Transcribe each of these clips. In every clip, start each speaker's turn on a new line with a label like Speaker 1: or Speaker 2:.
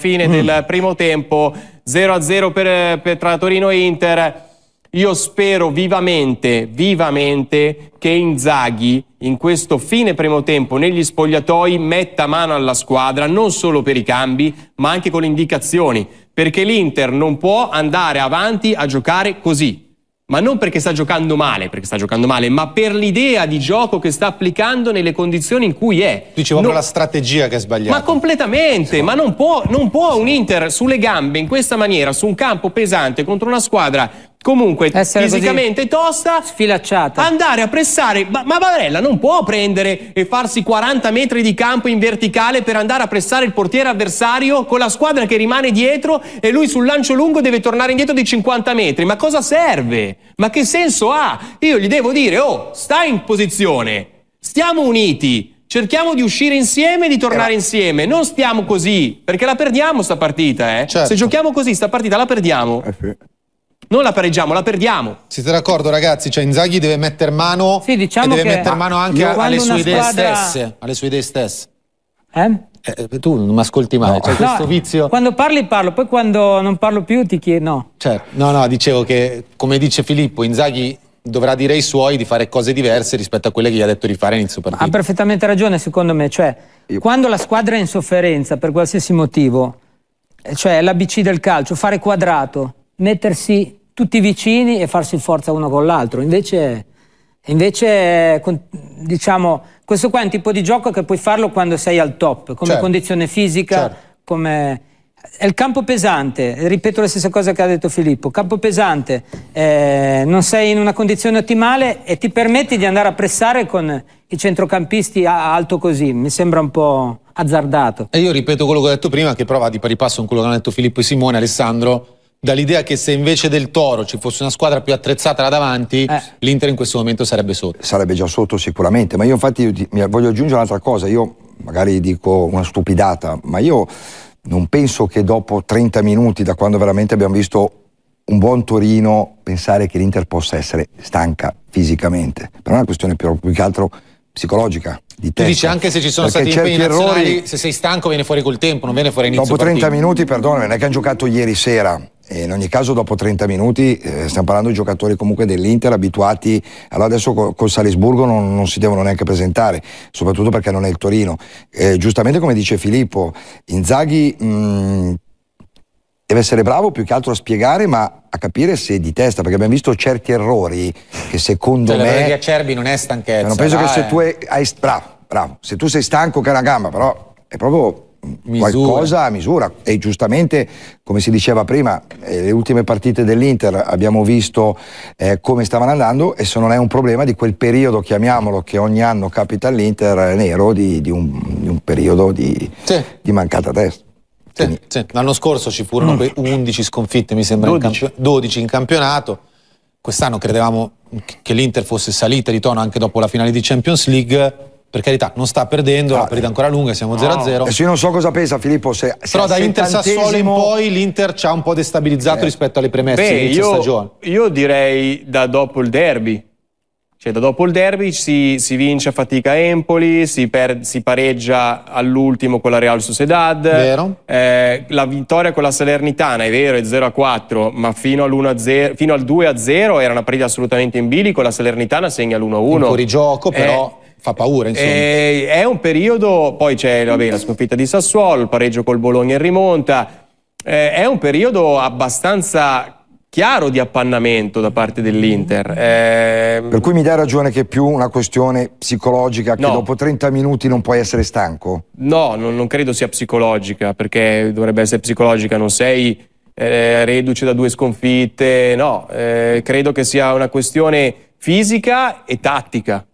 Speaker 1: fine mm. del primo tempo, 0-0 per, per, tra Torino e Inter. Io spero vivamente, vivamente che Inzaghi in questo fine primo tempo negli spogliatoi metta mano alla squadra non solo per i cambi ma anche con le indicazioni perché l'Inter non può andare avanti a giocare così ma non perché sta giocando male, perché sta giocando male, ma per l'idea di gioco che sta applicando nelle condizioni in cui è.
Speaker 2: Dicevo proprio la strategia che è sbagliata. Ma
Speaker 1: completamente, sì. ma non può, non può un Inter sulle gambe in questa maniera, su un campo pesante contro una squadra comunque Essere fisicamente tosta sfilacciata andare a pressare ma, ma Barella non può prendere e farsi 40 metri di campo in verticale per andare a pressare il portiere avversario con la squadra che rimane dietro e lui sul lancio lungo deve tornare indietro di 50 metri ma cosa serve? ma che senso ha? io gli devo dire oh stai in posizione stiamo uniti Cerchiamo di uscire insieme e di tornare eh, insieme. Non stiamo così, perché la perdiamo sta partita, eh. Certo. Se giochiamo così sta partita la perdiamo. Eh sì non la pareggiamo, la perdiamo.
Speaker 2: Siete d'accordo ragazzi? Cioè Inzaghi deve mettere mano, sì, diciamo deve mettere mano anche alle sue, squadra... stesse, alle
Speaker 3: sue idee stesse.
Speaker 2: Eh? Eh, tu non mi ascolti mai, no. c'è cioè, no, questo
Speaker 3: vizio. Quando parli parlo, poi quando non parlo più ti chiedo. No. Certo.
Speaker 2: no, no, dicevo che come dice Filippo, Inzaghi dovrà dire ai suoi di fare cose diverse rispetto a quelle che gli ha detto di fare inizio partita.
Speaker 3: Ha perfettamente ragione, secondo me. Cioè, Io. quando la squadra è in sofferenza per qualsiasi motivo, eh, cioè l'ABC del calcio, fare quadrato, mettersi tutti vicini e farsi forza uno con l'altro. Invece, invece diciamo, questo qua è un tipo di gioco che puoi farlo quando sei al top, come certo. condizione fisica, certo. come... È il campo pesante, ripeto la stessa cosa che ha detto Filippo, campo pesante, eh, non sei in una condizione ottimale e ti permetti di andare a pressare con i centrocampisti a alto così, mi sembra un po' azzardato.
Speaker 2: E io ripeto quello che ho detto prima, che però va di pari passo con quello che hanno detto Filippo e Simone, Alessandro, dall'idea che se invece del Toro ci fosse una squadra più
Speaker 4: attrezzata là davanti, eh. l'Inter in questo momento sarebbe sotto. Sarebbe già sotto sicuramente, ma io infatti io ti, voglio aggiungere un'altra cosa, io magari dico una stupidata, ma io non penso che dopo 30 minuti da quando veramente abbiamo visto un buon Torino pensare che l'Inter possa essere stanca fisicamente, per una questione più, più che altro psicologica di Tu dici anche se ci sono Perché stati impegni errori,
Speaker 2: se sei stanco viene fuori col tempo, non viene fuori inizio Dopo 30 partito.
Speaker 4: minuti, perdona, non è che hanno giocato ieri sera, e in ogni caso dopo 30 minuti eh, stiamo parlando di giocatori comunque dell'Inter abituati, allora adesso co- col Salisburgo non, non, si devono neanche presentare, soprattutto perché non è il Torino. Eh, giustamente come dice Filippo, Inzaghi mh, mm, deve essere bravo più che altro a spiegare ma a capire se è di testa, perché abbiamo visto certi errori che secondo cioè, me... Di
Speaker 2: Acerbi non è stanchezza. Cioè, non penso ah, che eh. se tu
Speaker 4: hai... Bravo, bravo, se tu sei stanco che è una gamba, però è proprio misura. qualcosa a misura e giustamente come si diceva prima eh, le ultime partite dell'Inter abbiamo visto eh, come stavano andando e se non è un problema di quel periodo chiamiamolo che ogni anno capita all'Inter eh, nero di, di, un, di, un, periodo di, sì. di mancata testa sì,
Speaker 2: sì. l'anno scorso ci furono mm. 11 sconfitte mi sembra 12 in, camp- 12 in campionato quest'anno credevamo che l'Inter fosse salita di tono anche dopo la finale di Champions League per carità, non sta perdendo, ah, la partita eh. ancora lunga, siamo 0-0. No. Adesso
Speaker 4: io non so cosa pensa Filippo, se, se Però da Inter settantesimo... Sassuolo in poi l'Inter ci ha un po' destabilizzato eh. rispetto
Speaker 2: alle premesse di io, stagione.
Speaker 4: Io direi
Speaker 1: da dopo il derby. Cioè da dopo il derby si, si vince a fatica Empoli, si, per, si pareggia all'ultimo con la Real Sociedad. Vero. Eh, la vittoria con la Salernitana, è vero, è 0-4, ma fino, all'1-0, fino al 2-0 era una partita assolutamente in bilico, la Salernitana segna l'1-1. Un fuorigioco eh. però... Eh, fa paura, insomma. Eh, è un periodo, poi c'è vabbè, la sconfitta di Sassuolo, il pareggio col Bologna in rimonta. Eh, è un periodo abbastanza chiaro di appannamento da parte
Speaker 4: dell'Inter. Eh... Per cui mi dai ragione che è più una questione psicologica che no. dopo 30 minuti non puoi essere stanco?
Speaker 1: No, non, non, credo sia psicologica, perché dovrebbe essere psicologica, non sei eh, reduce da due sconfitte, no, eh, credo che sia una questione fisica e tattica.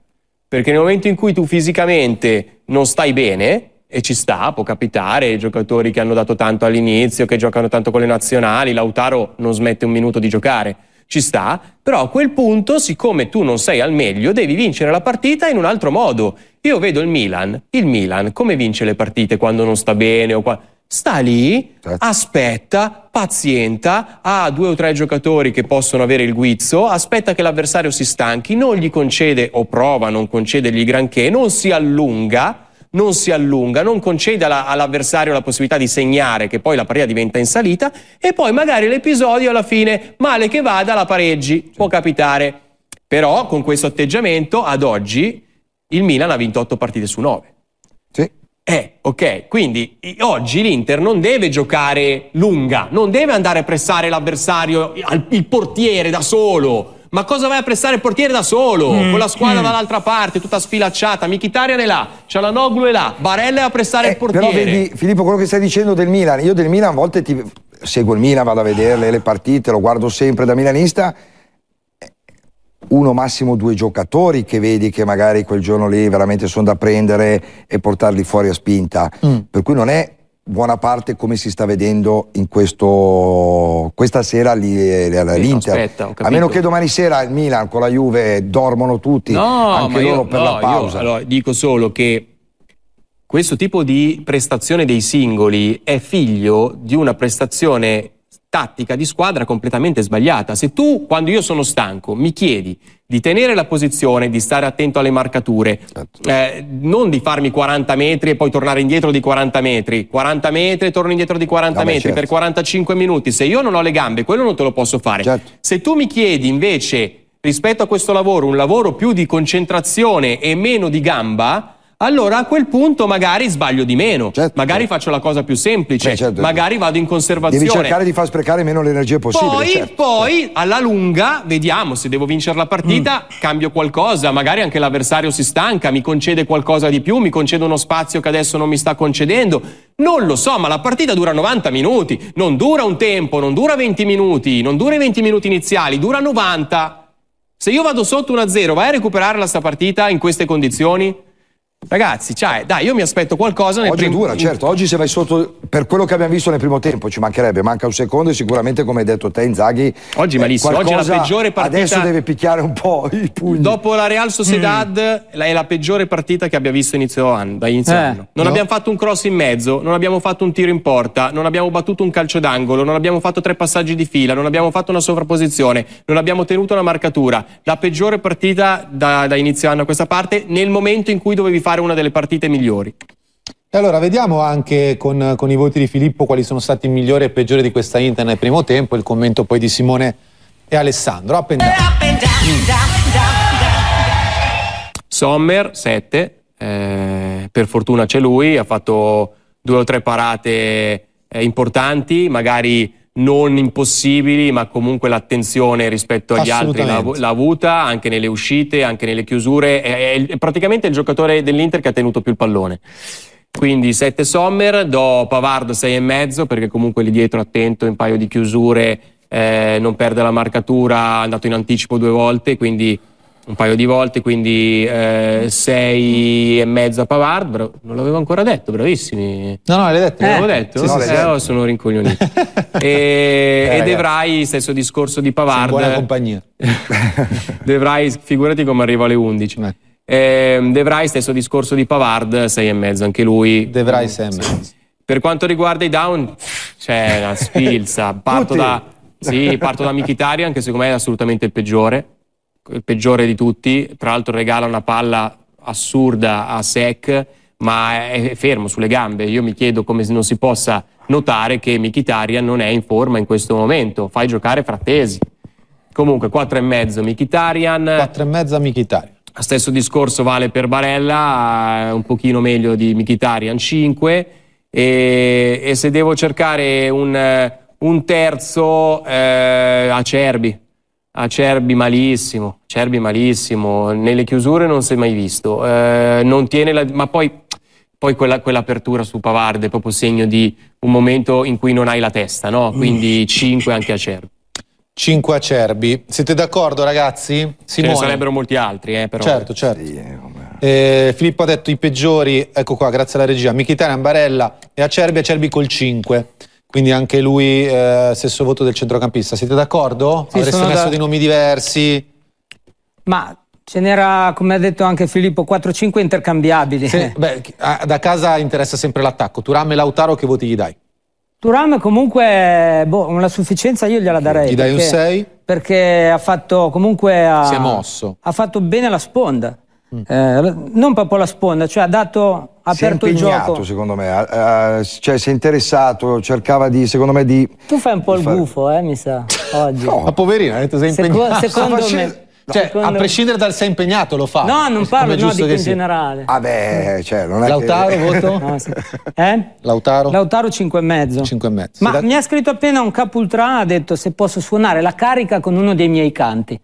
Speaker 1: Perché nel momento in cui tu fisicamente non stai bene, e ci sta, può capitare, i giocatori che hanno dato tanto all'inizio, che giocano tanto con le nazionali, Lautaro non smette un minuto di giocare, ci sta, però a quel punto, siccome tu non sei al meglio, devi vincere la partita in un altro modo. Io vedo il Milan, il Milan come vince le partite quando non sta bene o qua sta lì, aspetta, pazienta, ha due o tre giocatori che possono avere il guizzo, aspetta che l'avversario si stanchi, non gli concede o prova a non concedergli granché, non si allunga, non si allunga, non concede alla, all'avversario la possibilità di segnare che poi la partita diventa in salita e poi magari l'episodio alla fine, male che vada, la pareggi, può capitare. Però con questo atteggiamento ad oggi il Milan ha vinto 8 partite su 9. Eh, ok, quindi oggi l'Inter non deve giocare lunga, non deve andare a pressare l'avversario, il portiere da solo. Ma cosa vai a pressare il portiere da solo? Mm, con la squadra mm. dall'altra parte, tutta sfilacciata. Michitarian è là, Cialanoglu è là, Barella è a pressare eh, il portiere. Però vedi,
Speaker 4: Filippo, quello che stai dicendo del Milan, io del Milan a volte ti... seguo il Milan, vado a vederle le partite, lo guardo sempre da milanista uno massimo due giocatori che vedi che magari quel giorno lì veramente sono da prendere e portarli fuori a spinta. Mm. Per cui non è buona parte come si sta vedendo in questo, questa sera all'Inter. Eh, no, a meno che domani sera il Milan con la Juve dormono tutti, no, anche loro io, per no, la pausa. Io, allora, dico solo
Speaker 1: che questo tipo di prestazione dei singoli è figlio di una prestazione tattica di squadra completamente sbagliata. Se tu, quando io sono stanco, mi chiedi di tenere la posizione, di stare attento alle marcature, certo. eh, non di farmi 40 metri e poi tornare indietro di 40 metri, 40 metri e torno indietro di 40 no, metri certo. per 45 minuti, se io non ho le gambe, quello non te lo posso fare. Certo. Se tu mi chiedi invece rispetto a questo lavoro un lavoro più di concentrazione e meno di gamba, allora a quel punto magari sbaglio di meno, certo. magari faccio la cosa più semplice, Beh, certo. magari certo. vado in conservazione. Devi cercare
Speaker 4: di far sprecare meno l'energia possibile. Poi, certo.
Speaker 1: poi alla lunga, vediamo se devo vincere la partita, mm. cambio qualcosa, magari anche l'avversario si stanca, mi concede qualcosa di più, mi concede uno spazio che adesso non mi sta concedendo. Non lo so, ma la partita dura 90 minuti, non dura un tempo, non dura 20 minuti, non dura i 20 minuti iniziali, dura 90. Se io vado sotto 1-0, vai a recuperarla sta partita in queste condizioni?
Speaker 4: Ragazzi, cioè, dai, io mi aspetto qualcosa nel Oggi prim- è dura, certo. Oggi se vai sotto per quello che abbiamo visto nel primo tempo ci mancherebbe, manca un secondo e sicuramente come hai detto te Inzaghi Oggi eh, malissimo, eh, oggi è la peggiore partita. Adesso deve picchiare un po' i pugni. Dopo la
Speaker 1: Real Sociedad mm. è la peggiore partita che abbia visto inizio anno, da inizio eh, anno. Non no? abbiamo fatto un cross in mezzo, non abbiamo fatto un tiro in porta, non abbiamo battuto un calcio d'angolo, non abbiamo fatto tre passaggi di fila, non abbiamo fatto una sovrapposizione, non abbiamo tenuto una marcatura. La peggiore partita da, da inizio anno a questa parte nel momento in cui dovevi fare una delle partite migliori.
Speaker 2: E allora vediamo anche con, con, i voti di Filippo quali sono stati i migliori e peggiori di questa Inter nel primo tempo, il commento poi di Simone e Alessandro. Up and down. Up and down, down,
Speaker 1: Sommer 7, eh, per fortuna c'è lui, ha fatto due o tre parate eh, importanti, magari non impossibili, ma comunque l'attenzione rispetto agli altri l'ha, l'ha, avuta, anche nelle uscite, anche nelle chiusure. È, è, è praticamente il giocatore dell'Inter che ha tenuto più il pallone. Quindi 7 Sommer, do Pavard 6,5 perché comunque lì dietro attento, un paio di chiusure, eh, non perde la marcatura, è andato in anticipo due volte, quindi un paio di volte, quindi 6 eh, e mezzo a Pavard, bro, non l'avevo ancora detto, bravissimi. No, no, l'hai detto. Eh. L'avevo detto? Sì, sì, sì, eh, sono rincoglionito. e, eh, e stesso discorso di Pavard. buona compagnia. Devrai, figurati come arriva alle 11. Eh. Ehm, De Vrij, stesso discorso di Pavard, sei e mezzo, anche lui. Devrai Vrij e mezzo. Per quanto riguarda i down, c'è cioè, una spilza, parto da... Sì, parto da Mkhitaryan, che secondo me è assolutamente il peggiore il peggiore di tutti, tra l'altro regala una palla assurda a Sec, ma è fermo sulle gambe. Io mi chiedo come non si possa notare che Michitaria non è in forma in questo momento, fai giocare Frattesi. Comunque e mezzo Michitarian. e 4,5 Michitarian. Stesso discorso vale per Barella, eh, un pochino meglio di Michitarian 5. E, e se devo cercare un, eh, un terzo eh, Acerbi, Acerbi malissimo, Acerbi malissimo, nelle chiusure non si è mai visto, eh, non tiene la, ma poi, poi quella, quell'apertura su Pavard è proprio segno di un momento in cui non hai la testa, no? quindi 5 mm. anche Acerbi.
Speaker 2: 5 acerbi. Siete d'accordo, ragazzi? Simone. Ce ne sarebbero
Speaker 1: molti altri, eh, però. Certo,
Speaker 2: certo. Sì, eh, Filippo ha detto i peggiori, ecco qua, grazie alla regia. Michitane, Ambarella e Acerbi, Acerbi col 5 quindi anche lui eh, stesso voto del centrocampista. Siete d'accordo? Sì, Avreste messo da...
Speaker 3: dei nomi diversi? Ma ce n'era, come ha detto anche Filippo, 4-5 intercambiabili. Sì, beh, da casa interessa sempre l'attacco. Turam e Lautaro che voti gli dai? Turam comunque, boh, una sufficienza io gliela darei. Gli dai perché, un 6? Perché ha fatto comunque... Ha, si è mosso. Ha fatto bene la sponda. Mm. Eh, non proprio la sponda, cioè ha dato aperto si è il gioco.
Speaker 4: secondo me, uh, cioè si è interessato, cercava di, secondo me, di... Tu fai un po' il far... gufo, eh, mi sa, oggi. no. Ma poverina, ha detto sei impegnato. Seco- secondo facendo... me...
Speaker 2: No. Cioè, a prescindere dal sei impegnato lo fa. No, non parlo no, dico in sì. generale. Ah
Speaker 3: beh, cioè, non è Lautaro che... voto? No, sì. eh? Lautaro? Lautaro e mezzo. Ma da... mi ha scritto appena un capo ultra, ha detto se posso suonare la carica con uno dei miei canti.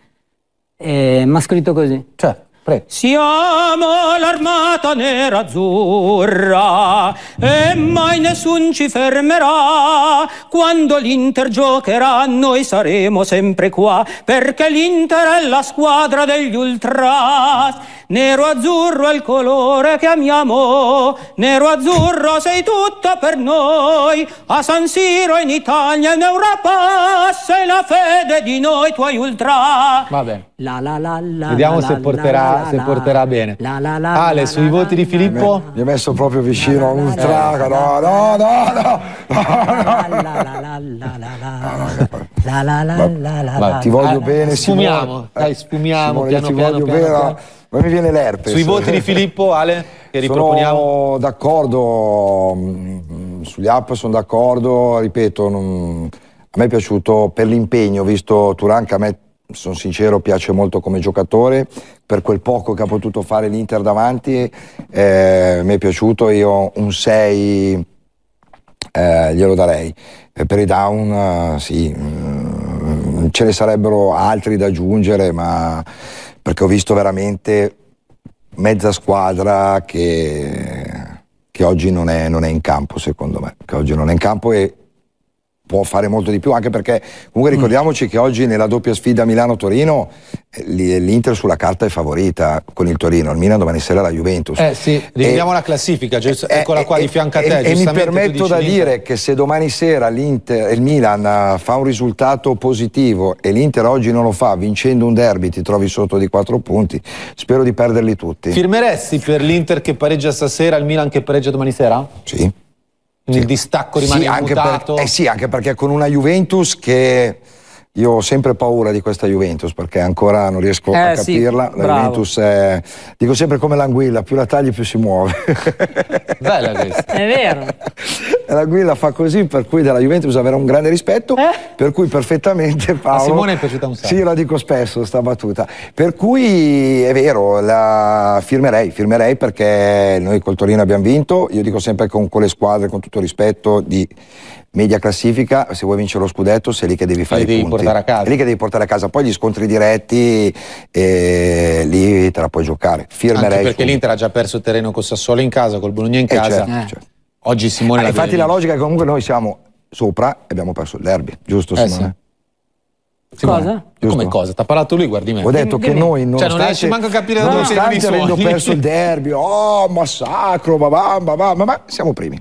Speaker 3: Eh, mi ha scritto così. Cioè? Prego. Siamo l'armata nera azzurra e mai nessun ci fermerà. Quando l'Inter giocherà noi saremo sempre qua perché l'Inter è la squadra degli ultras. Nero azzurro è il colore che amiamo, nero azzurro sei tutto per noi. A San Siro in Italia in Europa sei la fede di noi tuoi ultras.
Speaker 2: Va bene.
Speaker 4: La, la, la, Vediamo se porterà,
Speaker 2: se porterà bene. Ale, sui voti di
Speaker 4: Filippo? Mi ha messo proprio vicino a un trago. No, no, no, no. Ma ti voglio bene, Sfumiamo, dai, sfumiamo. Ti voglio bene. Ma mi viene l'erpe. Sui voti di Filippo, Ale, che riproponiamo? Sono d'accordo sugli app, sono d'accordo, ripeto, non... a me è piaciuto per l'impegno, visto Turanca che sono sincero, piace molto come giocatore. Per quel poco che ha potuto fare l'Inter davanti, eh, mi è piaciuto. Io un 6 eh, glielo darei. Eh, per i down, eh, sì, mm, ce ne sarebbero altri da aggiungere, ma perché ho visto veramente mezza squadra che, che oggi non è, non è, in campo, secondo me. Che oggi non è in campo e può fare molto di più, anche perché comunque mm. ricordiamoci mm. che oggi nella doppia sfida Milano-Torino eh, l'Inter sulla carta è favorita con il Torino, il Milan domani sera la Juventus.
Speaker 2: Eh sì, riviviamo la classifica, eh, eh eccola eh, qua di fianco a te. E, mi permetto da dire
Speaker 4: che se domani sera il Milan fa un risultato positivo e l'Inter oggi non lo fa, vincendo un derby ti trovi sotto di quattro punti, spero di perderli tutti.
Speaker 2: Firmeresti per l'Inter che pareggia stasera, il Milan che pareggia domani sera?
Speaker 4: Sì il distacco rimane sì, anche per, eh sì, anche perché con una Juventus che... Io ho sempre paura di questa Juventus perché ancora non riesco eh, a capirla. Sì, la bravo. Juventus è, dico sempre come l'anguilla, più la tagli più si muove. Bella questa. È vero la Guilla fa così, per cui della Juventus bisogna un grande rispetto, eh? per cui perfettamente Paolo... A Simone è piaciuta un sacco. Sì, la dico spesso sta battuta. Per cui è vero, la firmerei, firmerei perché noi col Torino abbiamo vinto, io dico sempre con, con le squadre, con tutto rispetto, di media classifica, se vuoi vincere lo scudetto sei lì che devi fare li i punti. Portare a casa. lì che devi portare a casa, poi gli scontri diretti eh, lì te la puoi giocare. Firmerei Anche perché su... l'Inter
Speaker 2: ha già perso terreno con Sassuolo in casa, col Bologna in eh, casa. Eh, certo, eh. Certo. Oggi Simone... Ah, infatti la
Speaker 4: logica è che comunque noi siamo sopra e abbiamo perso il derby, giusto eh, Simone? Sì. Simone, cosa? Come cosa? T'ha parlato lui, guardi me. Ho detto che noi non Cioè, non riesci manco a capire da dove siamo. Nonostante avendo perso il derby, oh, massacro, babam, babam, ma, ma siamo primi.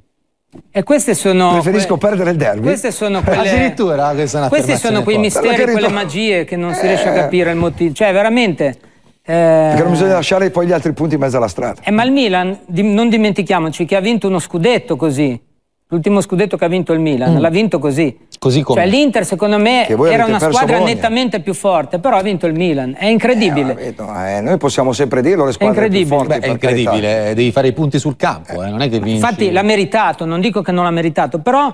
Speaker 4: E queste sono. Preferisco que... perdere il derby. Queste sono quelle. Addirittura, questi sono quei misteri, quelle
Speaker 3: magie che non si riesce a eh. capire il motivo. Cioè, veramente. Perché non bisogna eh,
Speaker 4: lasciare poi gli altri punti in mezzo alla strada.
Speaker 3: Eh, ma il Milan, non dimentichiamoci, che ha vinto uno scudetto così. L'ultimo scudetto che ha vinto il Milan, mm. l'ha vinto
Speaker 4: così. Così come? Cioè
Speaker 3: l'Inter secondo me era una squadra Bologna. nettamente più forte, però ha vinto il
Speaker 4: Milan, è incredibile. Eh, vedo, eh, noi possiamo sempre dirlo, le squadre è incredibile. Forti, Beh, è incredibile, eh, devi fare i punti sul campo, eh. eh. non è che vinci. Infatti l'ha
Speaker 3: meritato, non dico che non l'ha meritato, però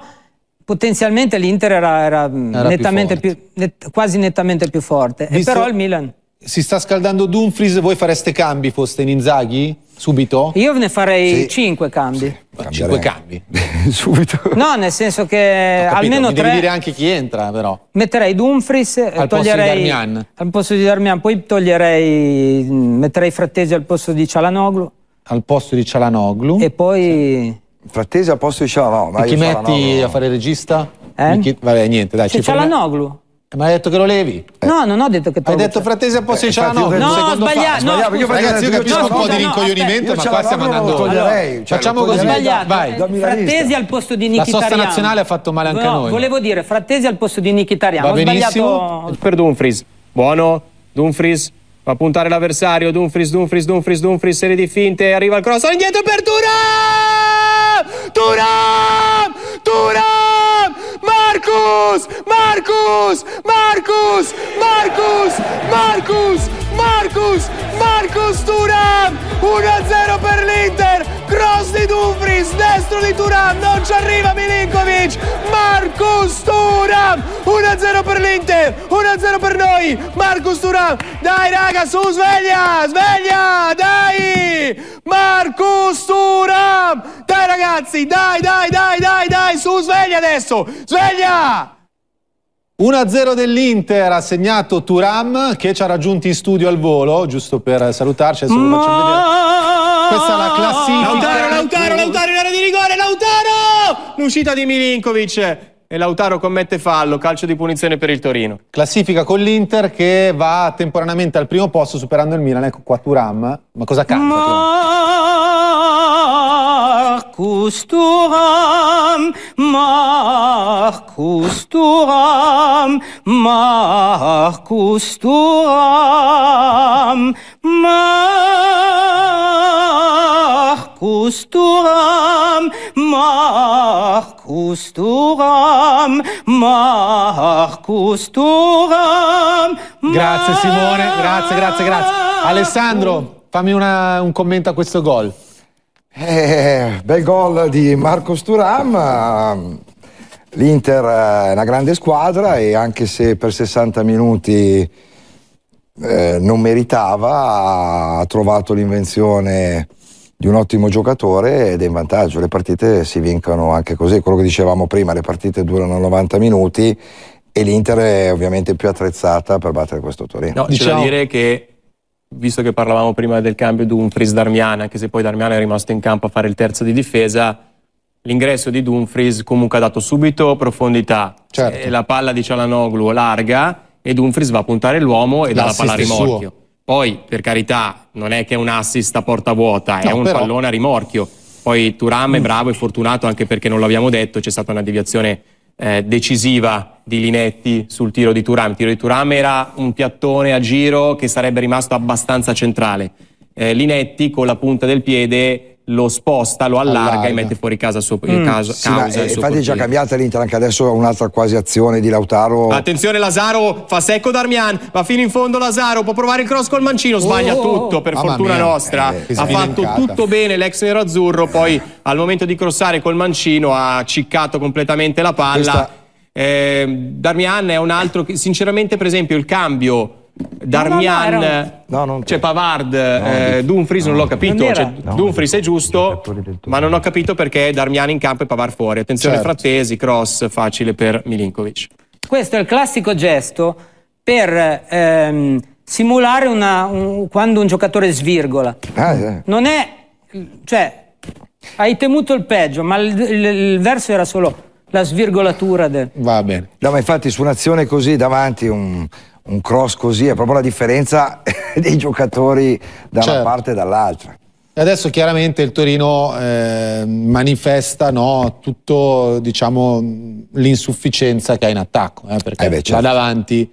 Speaker 3: potenzialmente l'Inter era, era, era nettamente più più, net, quasi nettamente più forte, Visto... e però il Milan...
Speaker 2: Si sta scaldando Dumfries, voi fareste cambi foste in Inzaghi? Subito?
Speaker 3: Io ne farei sì. 5 cambi. Sì, 5
Speaker 2: cambi?
Speaker 4: Subito?
Speaker 3: No, nel senso che almeno Mi Devi dire anche
Speaker 2: chi entra però.
Speaker 3: Metterei Dumfries, eh, al toglierei... Posto di Darmian. Al posto di Darmian, poi toglierei... Mm, metterei Frattesi al posto di Cialanoglu. Al posto di Cialanoglu. E poi... Sì. Frattesi al posto di Cialanoglu. E chi metti a fare regista?
Speaker 2: Eh? Chi... Vabbè, niente, dai. C'è Cialanoglu. Eh, ma hai detto che lo levi? No, non ho detto che tolgo. Hai detto Frattesi a posto di eh, Cialanoglu. No, ho sbagliato. No, sbagliato. Io ragazzi, io capisco un po' di rincoglionimento, ma qua stiamo andando. Allora, facciamo così. Sbagliato. Vai. Eh,
Speaker 3: Frattesi al posto di Nikitarian. La sosta nazionale ha fatto male anche a
Speaker 2: noi.
Speaker 1: Volevo
Speaker 3: dire Frattesi al posto di Nikitarian. Va benissimo.
Speaker 1: Per Dumfries. Buono. Dumfries. Va a puntare l'avversario. Dumfries, Dumfries, Dumfries, Dumfries. Serie di finte. Arriva il cross. Indietro per Turam! Turam! Turam! Marcus! Marcus! Marcus! Marcus! Marcus! Marcus! Marcus Turam! 1-0 per l'Inter! cross di Dumfries, destro di Turan, non ci arriva Milinkovic, Marcus Turan, 1-0 per l'Inter, 1-0 per noi, Marcus Turan, dai raga su, sveglia, sveglia, dai, Marcus Turan, dai ragazzi, dai, dai, dai, dai, dai, su, sveglia adesso, sveglia!
Speaker 2: 1-0 dell'Inter ha segnato Turam che ci ha raggiunti in studio al volo, giusto per salutarci, adesso lo facciamo
Speaker 1: vedere. Questa è la classifica. Lautaro, Lautaro, Lautaro in area di rigore, Lautaro! L'uscita di Milinkovic e Lautaro commette fallo, calcio di punizione per il Torino. Classifica con l'Inter che va
Speaker 2: temporaneamente al primo posto superando il Milan, ecco qua Turam, ma cosa cambia? Ma
Speaker 3: costuram, mar costuram, mar costuram, mar costuram, mar costuram, mar costuram. Grazie Simone,
Speaker 2: grazie, grazie, grazie. Alessandro, fammi una, un commento a questo gol.
Speaker 4: Eh, bel gol di Marco Sturam. L'Inter eh, è una grande squadra e anche se per 60 minuti eh, non meritava, ha trovato l'invenzione di un ottimo giocatore ed è in vantaggio. Le partite si vincono anche così. Quello che dicevamo prima, le partite durano 90 minuti e l'Inter è ovviamente più attrezzata per battere questo Torino. No, diciamo... c'è da diciamo
Speaker 1: dire che visto che parlavamo prima del cambio Dumfries Darmian, anche se poi Darmian è rimasto in campo a fare il terzo di difesa, l'ingresso di Dumfries comunque ha dato subito profondità. Certo. la palla di Cialanoglu larga e Dumfries va a puntare l'uomo e dà la palla a rimorchio. Poi, per carità, non è che è un assist a porta vuota, no, è un però... pallone a rimorchio. Poi Turam è mm. bravo e fortunato anche perché non l'abbiamo detto, c'è stata una deviazione eh, decisiva di Linetti sul tiro di Turam. Il tiro di Turam era un piattone a giro che sarebbe rimasto abbastanza centrale. Eh, Linetti con la punta del piede lo sposta, lo allarga, allarga. e mette fuori casa eh, mm. Eh, suo, mm. caso, sì, causa. Eh, infatti è già
Speaker 4: cambiata l'Inter, anche adesso è un'altra quasi azione di Lautaro.
Speaker 1: Attenzione Lazaro, fa secco Darmian, va fino in fondo Lazaro, può provare il cross col mancino, sbaglia oh, oh, oh. tutto per fortuna mia, nostra.
Speaker 4: Eh, ha fatto tutto
Speaker 1: bene l'ex nero azzurro, poi al momento di crossare col mancino ha ciccato completamente la palla. Questa eh, Darmian è un altro che, sinceramente, per esempio, il cambio Darmian, no, no, cioè Pavard, eh, Dumfries non l'ho capito. Non cioè, Dumfries è giusto, ma non ho capito perché Darmian in campo e Pavard fuori. Attenzione, certo. frattesi, cross facile per Milinkovic.
Speaker 3: Questo è il classico gesto per ehm, simulare una, un, quando un giocatore svirgola. Ah, eh. Non è, cioè,
Speaker 4: hai temuto il peggio, ma il, il, il verso era solo la svirgolatura del... Va bene. No, ma infatti su un'azione così davanti un, un cross così è proprio la differenza dei giocatori da certo. una parte e dall'altra. E adesso chiaramente il
Speaker 2: Torino eh, manifesta no, tutto diciamo, l'insufficienza che ha in attacco, eh, perché eh beh, certo. là davanti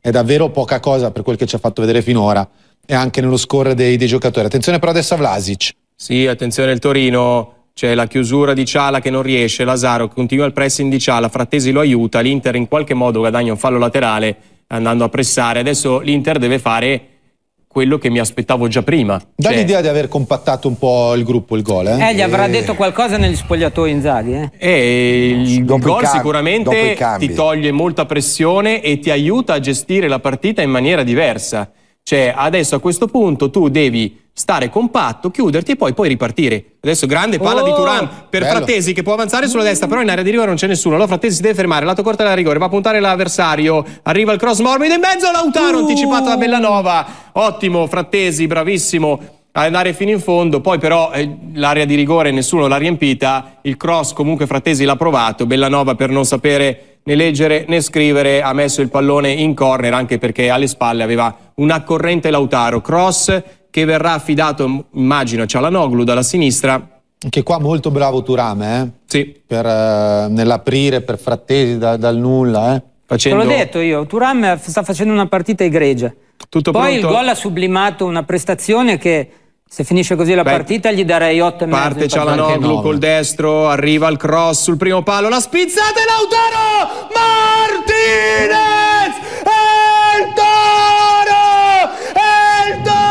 Speaker 2: è davvero poca cosa per quel che ci ha fatto vedere finora e anche nello score dei, dei giocatori. Attenzione però adesso a Vlasic.
Speaker 1: Sì, attenzione il Torino c'è la chiusura di Ciala che non riesce, Lazaro continua il pressing di Ciala, Frattesi lo aiuta, l'Inter in qualche modo guadagna un fallo laterale andando a pressare, adesso l'Inter deve fare quello che mi aspettavo già prima.
Speaker 2: Dà cioè l'idea di aver compattato un po' il gruppo, il gol.
Speaker 1: Eh, eh gli avrà eh. detto qualcosa negli spogliatoi Inzaghi. Eh? E eh, il dopo gol cambi, sicuramente ti toglie molta pressione e ti aiuta a gestire la partita in maniera diversa. Cioè, adesso a questo punto tu devi stare compatto, chiuderti e poi, poi ripartire. Adesso grande palla oh, di Turan per bello. Frattesi che può avanzare sulla destra, però in area di rigore non c'è nessuno. Allora Frattesi si deve fermare, lato corto della rigore, va a puntare l'avversario. Arriva il cross morbido in mezzo, Lautaro uh. anticipato da Bellanova. Ottimo Frattesi, bravissimo andare fino in fondo, poi però eh, l'area di rigore nessuno l'ha riempita, il cross comunque Frattesi l'ha provato, Bellanova per non sapere né leggere né scrivere ha messo il pallone in corner anche perché alle spalle aveva un accorrente Lautaro, cross che verrà affidato immagino a Cialanoglu dalla sinistra.
Speaker 2: Anche qua molto bravo Turame, eh? sì. per, eh, nell'aprire per Frattesi
Speaker 3: da, dal nulla. Eh? Facendo... Te l'ho detto io, Turam sta facendo una partita egregia. Tutto Poi pronto? il gol ha sublimato una prestazione che se finisce così la Beh, partita gli darei 8 e
Speaker 1: Parte Cialanoglu col destro, arriva il cross sul primo palo, la spizzata e Lautaro! Martinez! È il Toro! È il Toro!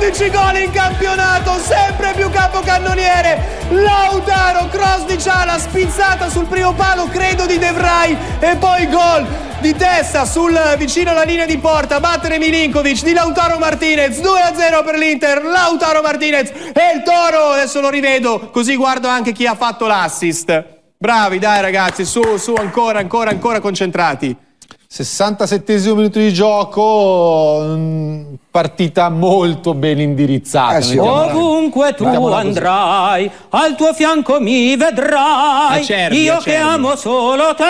Speaker 1: 11 gol in campionato, sempre più capocannoniere. Lautaro, cross di Ciala, spizzata sul primo palo, credo di Devrai. E poi gol di testa sul vicino alla linea di porta, battere Milinkovic di Lautaro Martinez, 2-0 per l'Inter, Lautaro Martinez e il Toro, adesso lo rivedo, così guardo anche chi ha fatto l'assist. Bravi, dai ragazzi, su, su, ancora, ancora, ancora concentrati. 67 minuto di gioco,
Speaker 2: mm, partita molto ben indirizzata. Eh sì, Ovunque
Speaker 3: tu andrai, al tuo fianco mi vedrai. Acerbi, eh, Io acerbi. che amo
Speaker 1: solo te,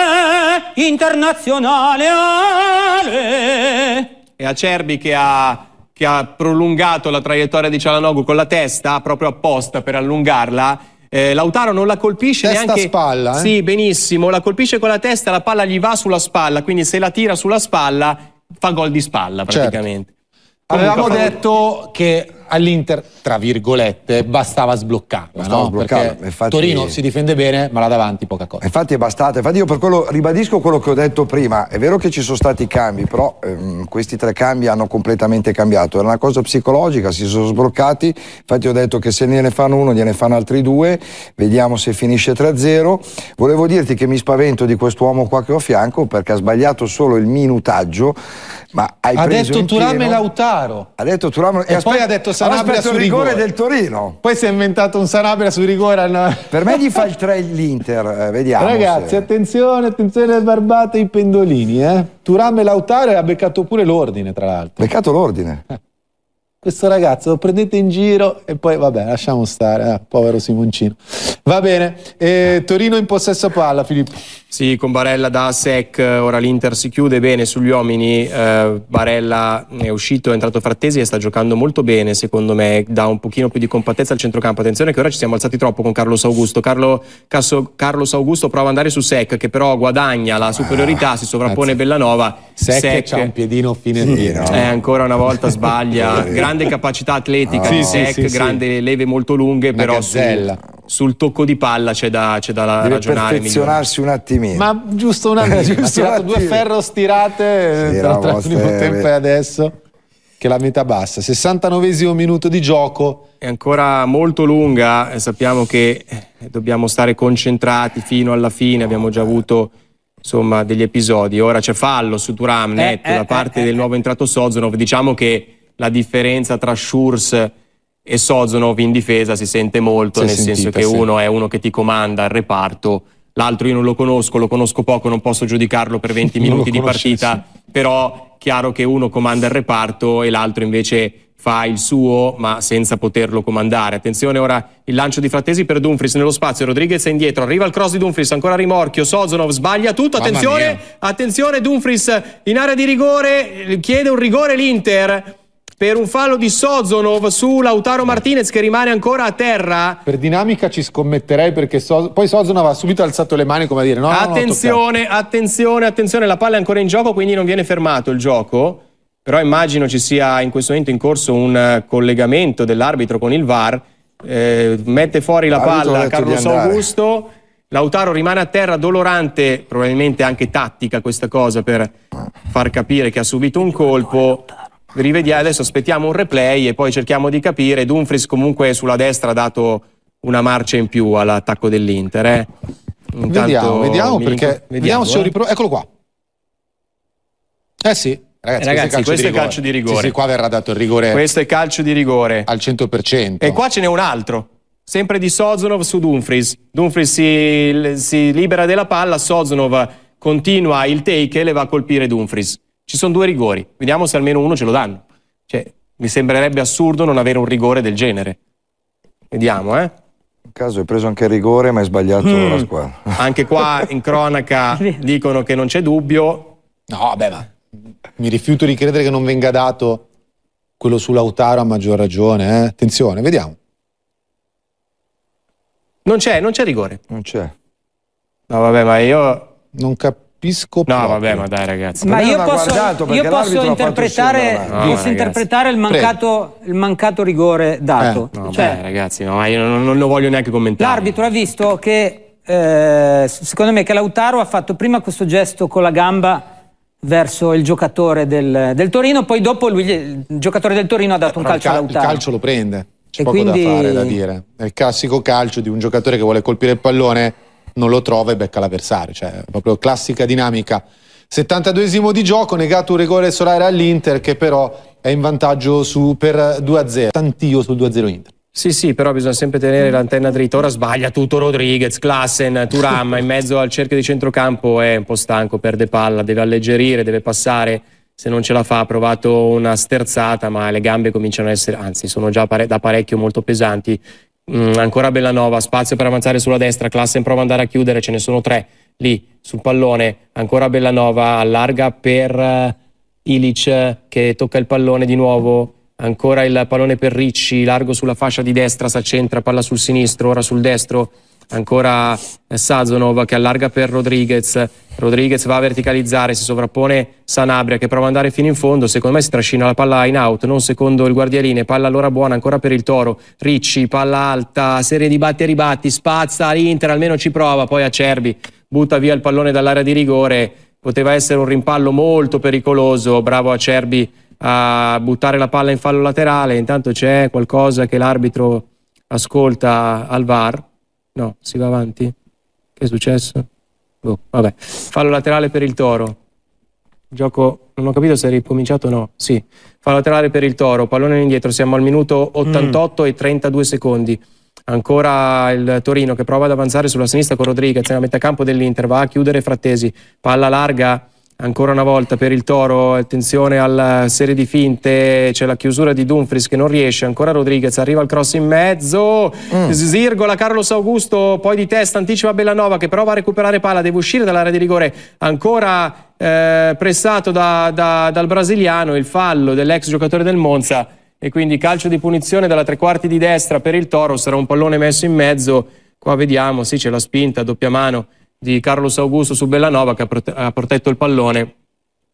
Speaker 1: internazionale Ale. E Acerbi che ha che ha prolungato la traiettoria di Cialanogu con la testa, proprio apposta per allungarla, eh, Lautaro non la colpisce testa neanche... spalla. Eh? Sì, benissimo, la colpisce con la testa, la palla gli va sulla spalla, quindi se la tira sulla spalla fa gol di spalla certo. praticamente.
Speaker 2: Certo. Avevamo detto che all'Inter, tra virgolette, bastava sbloccarla. Bastava no? sbloccarla. Infatti... Torino si difende bene, ma là davanti
Speaker 4: poca cosa. Infatti è bastata. Infatti io per quello ribadisco quello che ho detto prima. È vero che ci sono stati cambi, però ehm, questi tre cambi hanno completamente cambiato. Era una cosa psicologica, si sono sbloccati. Infatti ho detto che se ne fanno uno, gliene fanno altri due. Vediamo se finisce 3-0. Volevo dirti che mi spavento di quest'uomo qua che ho a fianco perché ha sbagliato solo il minutaggio. Ma hai ha detto Turame pieno. Lautaro. Ha detto Turame e, e poi ha detto Sarabia sul rigore, del Torino. Poi si è inventato un Sarabia sul rigore. No? Per me gli fa il 3 l'Inter, eh, vediamo. Ragazzi, se...
Speaker 2: attenzione, attenzione barbate i pendolini, eh. Turam e Lautaro ha beccato pure l'ordine, tra l'altro. Beccato l'ordine. questo ragazzo lo prendete in giro e poi vabbè lasciamo stare, eh, povero Simoncino.
Speaker 1: Va bene, eh, Torino in possesso palla Filippo. Sì, con Barella da sec, ora l'Inter si chiude bene sugli uomini, eh, Barella è uscito, è entrato Frattesi e sta giocando molto bene secondo me, dà un pochino più di compattezza al centrocampo, attenzione che ora ci siamo alzati troppo con Carlos Augusto, Carlo, Casso, Carlos Augusto prova ad andare su sec che però guadagna la superiorità, ah, si sovrappone grazie. Bellanova, sec, sec. ha un
Speaker 2: piedino fine pieno.
Speaker 1: Eh, ancora una volta sbaglia, grande capacità atletica, ah, di sì, sec, sì, grandi sì. leve molto lunghe, Una però su, sul tocco di palla c'è da, c'è da Deve ragionare. perfezionarsi
Speaker 4: migliore. un
Speaker 2: attimino. Ma giusto un attimo, giusto ha tirato due ferro stirate sì, tra l'altro tempo e adesso
Speaker 1: che la metà bassa.
Speaker 2: 69 minuto di gioco.
Speaker 1: È ancora molto lunga, sappiamo che eh, dobbiamo stare concentrati fino alla fine, abbiamo già avuto insomma, degli episodi. Ora c'è fallo su Turam, eh, netto, eh, eh, da parte eh, del eh. nuovo entrato Sozonov, diciamo che la differenza tra Schurz e Sozonov in difesa si sente molto, si nel sentita, senso che sì. uno è uno che ti comanda al reparto, l'altro io non lo conosco, lo conosco poco, non posso giudicarlo per 20 minuti di partita, però chiaro che uno comanda il reparto e l'altro invece fa il suo ma senza poterlo comandare. Attenzione ora il lancio di Frattesi per Dumfries nello spazio, Rodriguez è indietro, arriva il cross di Dumfries, ancora rimorchio, Sozonov sbaglia tutto, attenzione, attenzione Dumfries in area di rigore, chiede un rigore l'Inter per un fallo di Sozonov su Lautaro Martinez che rimane ancora a
Speaker 2: terra. Per dinamica ci scommetterei perché so- poi Sozonov ha subito alzato le mani come a dire no. Attenzione,
Speaker 1: no, attenzione, attenzione, la palla è ancora in gioco quindi non viene fermato il gioco. Però immagino ci sia in questo momento in corso un collegamento dell'arbitro con il VAR. Eh, mette fuori la palla Carlos Augusto. Lautaro rimane a terra dolorante, probabilmente anche tattica questa cosa per far capire che ha subito un colpo rivediamo adesso aspettiamo un replay e poi cerchiamo di capire Dumfries comunque sulla destra ha dato una marcia in più all'attacco dell'Inter eh. Intanto, vediamo vediamo perché vediamo, vediamo se eh.
Speaker 2: eccolo qua eh sì Ragazzi, Ragazzi, questo, è calcio, di, rigore. calcio di rigore. Sì, sì,
Speaker 1: qua verrà dato il rigore. Questo è calcio di rigore. Al 100%. E qua ce n'è un altro. Sempre di Sozonov su Dumfries. Dumfries si, si libera della palla, Sozonov continua il take e le va a colpire Dumfries. Ci sono due rigori, vediamo se almeno uno ce lo danno. Cioè, mi sembrerebbe assurdo non avere un rigore del genere.
Speaker 4: Vediamo, eh. In caso hai preso anche il rigore, ma hai sbagliato mm. la squadra.
Speaker 1: Anche qua in cronaca dicono che non c'è dubbio. No, vabbè, ma
Speaker 2: mi rifiuto di credere che non venga dato quello sull'Autaro a maggior ragione. Eh? Attenzione, vediamo.
Speaker 1: Non c'è, non c'è rigore. Non c'è. No, vabbè, ma io. Non capisco. Piscopotti. No, vabbè, ma dai, ragazzi. Ma io posso, io posso, interpretare,
Speaker 3: no, posso interpretare, il, mancato, il mancato rigore dato. Eh. No, cioè, beh,
Speaker 1: ragazzi, no, io non, non, lo voglio neanche commentare.
Speaker 3: L'arbitro ha visto che, eh, secondo me, che Lautaro ha fatto prima questo gesto con la gamba verso il giocatore del, del Torino, poi dopo lui, il giocatore del Torino ha dato eh, un calcio cal- a Lautaro. Il calcio lo prende, c'è e poco quindi... da fare, da dire.
Speaker 2: È il classico calcio di un giocatore che vuole colpire il pallone non lo trova e becca l'avversario, cioè proprio classica dinamica. 72esimo di gioco, negato un rigore solare all'Inter che
Speaker 1: però è in
Speaker 2: vantaggio su, per 2-0, tantio sul 2-0 Inter.
Speaker 1: Sì, sì, però bisogna sempre tenere l'antenna dritta. Ora sbaglia tutto Rodriguez, Klassen, Turam, in mezzo al cerchio di centrocampo è un po' stanco, perde palla, deve alleggerire, deve passare. Se non ce la fa, ha provato una sterzata, ma le gambe cominciano a essere, anzi, sono già pare- da parecchio molto pesanti. Mm, ancora Bellanova, spazio per avanzare sulla destra, Classen prova ad andare a chiudere, ce ne sono tre lì sul pallone, ancora Bellanova, allarga per eh, Ilic che tocca il pallone di nuovo, ancora il pallone per Ricci, largo sulla fascia di destra, s'accentra, palla sul sinistro, ora sul destro, ancora eh, Sazonov che allarga per Rodriguez, Rodriguez va a verticalizzare, si sovrappone Sanabria che prova ad andare fino in fondo, secondo me si trascina la palla in out, non secondo il guardialine, palla allora buona ancora per il Toro, Ricci, palla alta, serie di batti e ribatti, spazza l'Inter, almeno ci prova, poi Acerbi butta via il pallone dall'area di rigore, poteva essere un rimpallo molto pericoloso, bravo Acerbi a buttare la palla in fallo laterale, intanto c'è qualcosa che l'arbitro ascolta al VAR No, si va avanti? Che è successo? Oh, vabbè, fallo laterale per il toro. Gioco, non ho capito se è ricominciato o no. Sì, fallo laterale per il toro, pallone indietro, siamo al minuto 88 mm. e 32 secondi. Ancora il Torino che prova ad avanzare sulla sinistra con Rodriguez, nella metà campo dell'Inter, va a chiudere Frattesi, palla larga Ancora una volta per il Toro, attenzione alla serie di finte, c'è la chiusura di Dumfries che non riesce, ancora Rodriguez, arriva il cross in mezzo, mm. Zirgola, Carlos Augusto, poi di testa anticipa Bellanova che prova a recuperare palla, deve uscire dall'area di rigore, ancora eh, pressato da, da, dal brasiliano, il fallo dell'ex giocatore del Monza e quindi calcio di punizione dalla tre quarti di destra per il Toro, sarà un pallone messo in mezzo, qua vediamo, sì c'è la spinta, doppia mano di Carlos Augusto su Bellanova che ha, prote ha protetto il pallone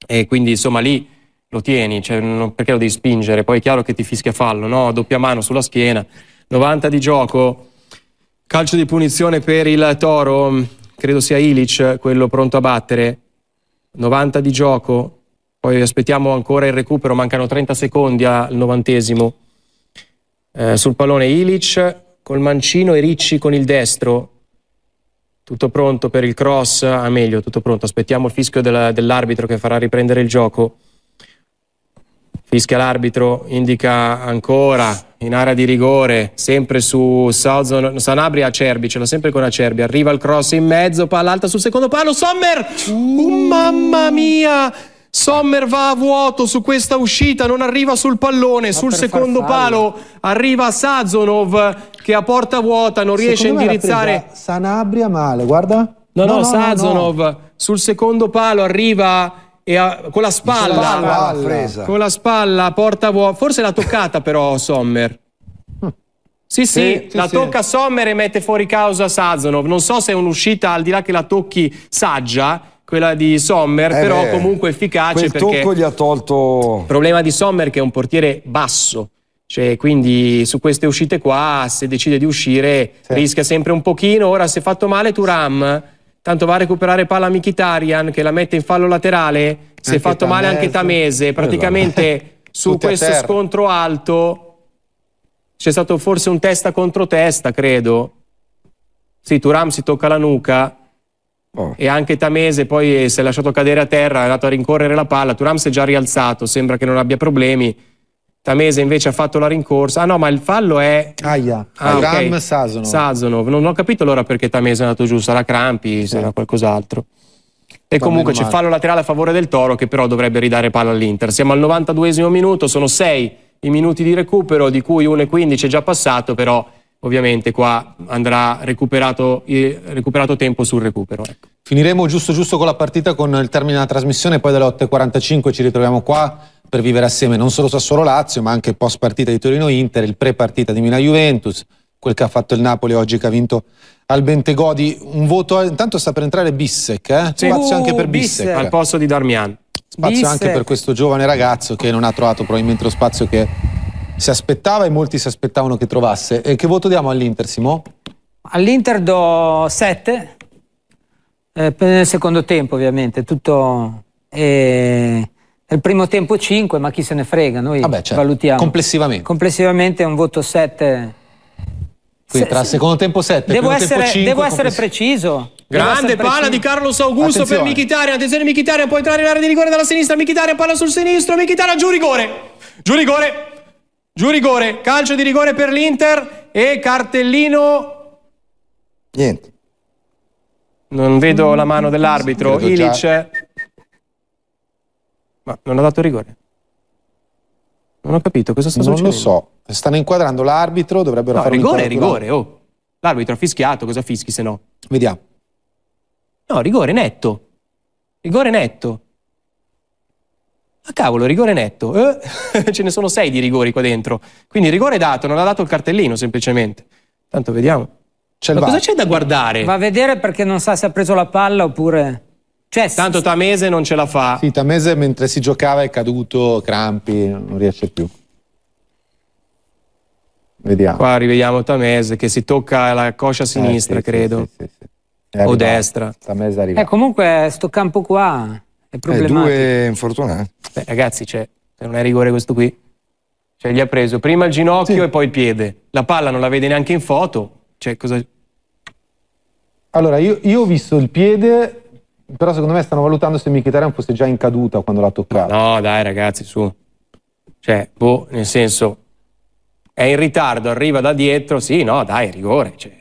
Speaker 1: e quindi insomma lì lo tieni, cioè, non, perché lo devi spingere? Poi è chiaro che ti fischia fallo, no? Doppia mano sulla schiena, 90 di gioco, calcio di punizione per il Toro, credo sia Ilic quello pronto a battere, 90 di gioco, poi aspettiamo ancora il recupero, mancano 30 secondi al novantesimo. Eh, sul pallone Ilic col mancino e Ricci con il destro, tutto pronto per il cross, ah meglio, tutto pronto, aspettiamo il fischio dell'arbitro che farà riprendere il gioco. Fischia l'arbitro, indica ancora in area di rigore, sempre su Southern, Sanabria Acerbi, ce l'ha sempre con Acerbi, arriva il cross in mezzo, palla alta sul secondo palo, Sommer! Uh, mamma mia! Sommer va a vuoto su questa uscita, non arriva sul pallone, sul secondo palo arriva Sazonov che a porta vuota non riesce a indirizzare.
Speaker 2: Sanabria male,
Speaker 1: guarda. No, no, no Sazonov no, no. sul secondo palo arriva e a, con la spalla, spalla la con la spalla porta vuota. Forse l'ha toccata però Sommer. Hm. Sì, sì, sì, la sì, tocca Sommer e mette fuori causa Sazonov. Non so se è un'uscita al di là che la tocchi saggia quella di Sommer, eh però beh, comunque efficace. Quel tocco gli
Speaker 4: ha tolto. Il problema
Speaker 1: di Sommer è che è un portiere basso. Cioè, quindi su queste uscite qua, se decide di uscire, sì. rischia sempre un pochino. Ora, se fatto male, Turam, tanto va a recuperare palla Mikitarian che la mette in fallo laterale. Se anche fatto male, anche Tamese. Eh, Praticamente su questo scontro alto c'è stato forse un testa contro testa, credo. Sì, Turam si tocca la nuca Oh. E anche Tamese poi eh, si è lasciato cadere a terra, è andato a rincorrere la palla. Turam si è già rialzato, sembra che non abbia problemi. Tamese invece ha fatto la rincorsa. Ah no, ma il fallo è. Aia, ah, okay. Ram Sazonov. Sazonov. Non ho capito allora perché Tamese è andato giù. Sarà Crampi, sì. sarà qualcos'altro. E Va comunque c'è fallo laterale a favore del Toro che però dovrebbe ridare palla all'Inter. Siamo al 92 minuto, sono 6 i minuti di recupero, di cui 1,15 è già passato, però ovviamente qua andrà recuperato, recuperato tempo sul recupero. Ecco.
Speaker 2: Finiremo giusto giusto con la partita, con il termine della trasmissione, poi dalle 8.45 ci ritroviamo qua per vivere assieme non solo Sassuolo-Lazio, ma anche post partita di Torino-Inter, il pre partita di Milan-Juventus, quel che ha fatto il Napoli oggi che ha vinto al Bentegodi. Un voto, eh, intanto sta per entrare Bissec, eh? spazio uh, anche per Bissec. Uh, Bissec. Al posto di Darmian. Spazio Bissec. anche per questo giovane ragazzo che non ha trovato probabilmente lo spazio che si aspettava e molti si aspettavano che trovasse. E che voto diamo
Speaker 3: all'Inter, Simo? All'Inter do 7, eh, nel secondo tempo ovviamente, tutto... Eh, nel primo tempo 5, ma chi se ne frega, noi Vabbè, certo. valutiamo. Complessivamente. Complessivamente un voto 7. Quindi tra secondo tempo 7
Speaker 2: devo essere, tempo 5, devo essere
Speaker 3: preciso
Speaker 2: grande palla di Carlos Augusto attenzione. per
Speaker 1: Michitarian attenzione Michitarian può entrare in area di rigore dalla sinistra Michitarian palla sul sinistro Michitarian giù rigore giù rigore Giù rigore, calcio di rigore per l'Inter e cartellino... Niente. Non vedo la mano dell'arbitro. Sì, Ilic... Già. Ma non ha dato rigore. Non ho capito cosa sta non succedendo. Non lo
Speaker 2: so. Stanno inquadrando l'arbitro, dovrebbero no, fare rigore, un rigore,
Speaker 1: oh. L'arbitro ha fischiato, cosa fischi se no? Vediamo. No, rigore netto. Rigore netto. Ah cavolo, rigore netto. Eh? Ce ne sono sei di rigori qua dentro. Quindi il rigore è dato, non ha dato il cartellino semplicemente. Tanto vediamo. C'è Ma cosa c'è da guardare? Va a vedere perché non sa se ha preso la palla oppure...
Speaker 2: Cioè, Tanto Tamese non ce la fa. Sì, Tamese mentre si giocava è caduto, crampi, non riesce più.
Speaker 1: Vediamo. Qua rivediamo Tamese che si tocca la coscia eh, sinistra, eh, sì, credo. Sì, sì, o destra. Tamese arriva.
Speaker 3: Eh, comunque sto campo
Speaker 1: qua eh, due infortunati. Eh. Beh,
Speaker 3: ragazzi, cioè,
Speaker 1: non è rigore questo qui. Cioè, gli ha preso prima il ginocchio sì. e poi il piede. La palla non la vede neanche in foto. Cioè, cosa...
Speaker 2: Allora, io, io, ho visto il piede, però secondo me stanno valutando se Mkhitaryan fosse già in caduta quando l'ha toccato.
Speaker 1: No, dai ragazzi, su. Cioè, boh, nel senso, è in ritardo, arriva da dietro, sì, no, dai, rigore. Cioè.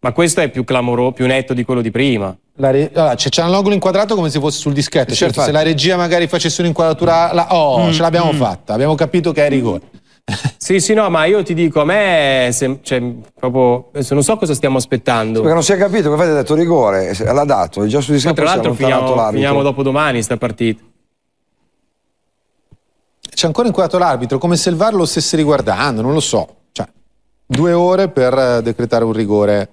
Speaker 1: Ma questo è più clamoroso, più netto di quello di prima.
Speaker 2: La re... allora, c'è, l'angolo inquadrato come se fosse sul dischetto. Certo, se la regia
Speaker 1: magari facesse un'inquadratura... La... Oh, mm, ce l'abbiamo mm. fatta,
Speaker 4: abbiamo capito che è rigore.
Speaker 1: sì, sì, no, ma io ti dico, a me se, cioè, proprio, non so cosa stiamo aspettando. Perché
Speaker 4: non si è capito, avete detto rigore, l'ha dato, è già sul dischetto. Ma tra l'altro finiamo, finiamo
Speaker 1: dopo domani sta partita.
Speaker 4: C'è ancora
Speaker 2: inquadrato l'arbitro, come se il VAR lo stesse riguardando, non lo so. Cioè, due ore per eh, decretare un rigore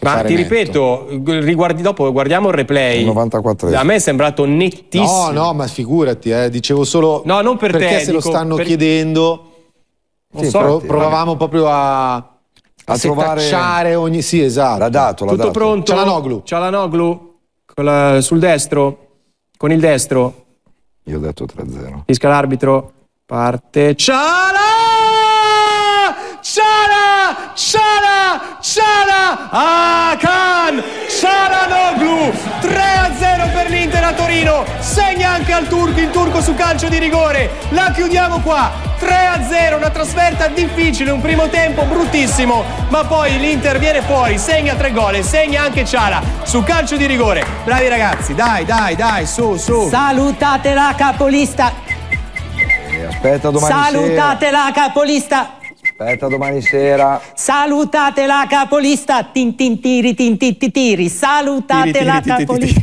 Speaker 1: ma ti ripeto, riguardi, dopo guardiamo il replay. 94 A me è sembrato nettissimo. No, no,
Speaker 2: ma figurati, eh, dicevo solo no, non per perché te, se dico, lo stanno per... chiedendo.
Speaker 1: Sì, so, pro provavamo vabbè. proprio a, a,
Speaker 2: trovare... ogni... Sì, esatto. L'ha dato, l'ha Tutto dato. pronto?
Speaker 1: Cialanoglu. Cialanoglu la... sul destro, con il destro. Io ho detto 3-0. Fisca l'arbitro, parte Cialanoglu! Sara, Sara, Sara, Akan, Sara Noglu, 3-0 per l'Inter a Torino, segna anche al turco, il turco su calcio di rigore, la chiudiamo qua, 3-0, una trasferta difficile, un primo tempo bruttissimo, ma poi l'Inter viene fuori, segna tre gol e segna anche Ciala su calcio di rigore. Bravi ragazzi, dai, dai, dai, su, su. Salutate la capolista.
Speaker 4: Eh, aspetta domani Salutate sera. la capolista. Aspetta domani sera.
Speaker 3: Salutate la capolista. Tin tin tiri tin tin tiri. Salutate tiri, la capolista.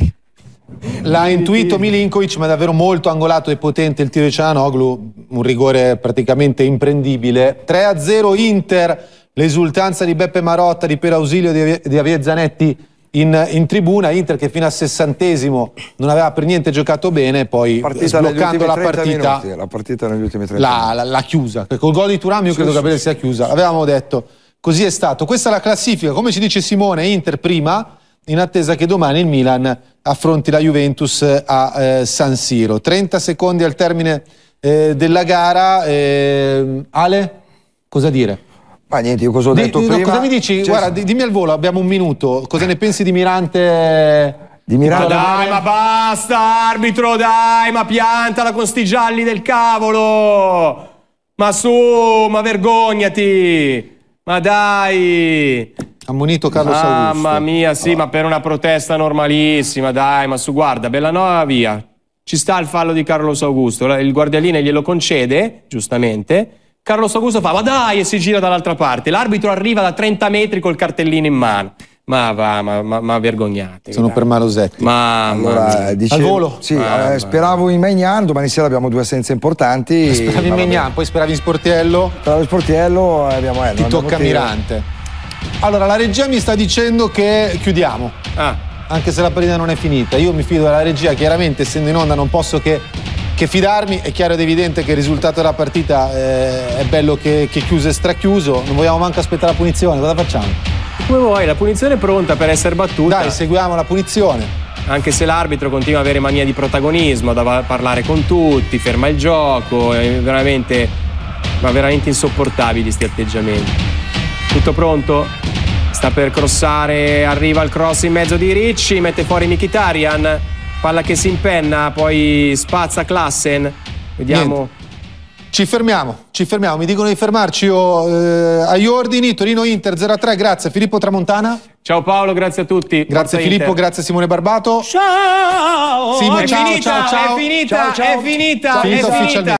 Speaker 2: L'ha intuito Milinkovic, ma è davvero molto angolato e potente il tiro di Cianoglu, un rigore praticamente imprendibile. 3-0 Inter, l'esultanza di Beppe Marotta, di Ausilio e di Avia Zanetti in, in, tribuna Inter che fino al sessantesimo non aveva per niente giocato bene poi partita sbloccando la partita,
Speaker 4: minuti, la partita negli ultimi 30 la,
Speaker 2: la, la chiusa col gol di Turam io sì, credo sì, che sì, sia chiusa avevamo detto così è stato questa è la classifica come ci dice Simone Inter prima in attesa che domani il Milan affronti la Juventus a eh, San Siro 30 secondi al termine eh, della gara eh, Ale cosa dire? Ma niente, io cosa ho detto di, prima... cosa mi dici? Cioè, Guarda, dimmi al volo, abbiamo un minuto. Cosa ne pensi di Mirante... Di Mirante... Dai,
Speaker 1: dai, ma basta, arbitro, dai, ma piantala con sti gialli del cavolo! Ma su, ma vergognati! Ma dai! Ammonito Carlo Mamma Salvusto. Mamma mia, sì, allora. ma per una protesta normalissima, dai, ma su, guarda, Bellanova via. Ci sta il fallo di Carlo Augusto, il guardialine glielo concede, giustamente, Carlo Augusto fa, ma dai, e si gira dall'altra parte. L'arbitro arriva da 30 metri col cartellino in mano. Ma va, ma, ma, ma vergognate. Sono dai. per Malosetti. Ma, allora, dicevo, Al volo? Sì, ma,
Speaker 4: eh, speravo in Magnan, domani sera abbiamo due assenze importanti. Eh, speravi in Magnan, poi speravi in Sportiello? Speravo in Sportiello, e eh, abbiamo, eh, Ti tocca Mirante.
Speaker 2: Allora, la regia mi sta dicendo che chiudiamo. Ah. Anche se la partita non è finita. Io mi fido della regia, chiaramente essendo in onda non posso che che fidarmi. È chiaro ed evidente che il risultato della partita eh, è bello che, che chiuso e strachiuso. Non vogliamo manco aspettare la punizione, cosa facciamo?
Speaker 1: Come vuoi, la punizione è pronta per essere battuta. Dai, seguiamo la punizione. Anche se l'arbitro continua ad avere mania di protagonismo, da parlare con tutti, ferma il gioco, è veramente, ma veramente insopportabili questi atteggiamenti. Tutto pronto? Sta per crossare, arriva il cross in mezzo di Ricci, mette fuori Mikitarian. Palla che si impenna, poi spazza Klassen. Vediamo. Niente.
Speaker 2: Ci fermiamo, ci fermiamo. Mi dicono di fermarci io, eh, agli ordini. Torino Inter 0-3. Grazie Filippo Tramontana. Ciao Paolo, grazie a tutti. Grazie Forza Filippo, Inter. grazie Simone Barbato. Ciao! Simo, è ciao, finita, ciao, ciao. È finita, ciao, ciao. è finita, ciao, è finita.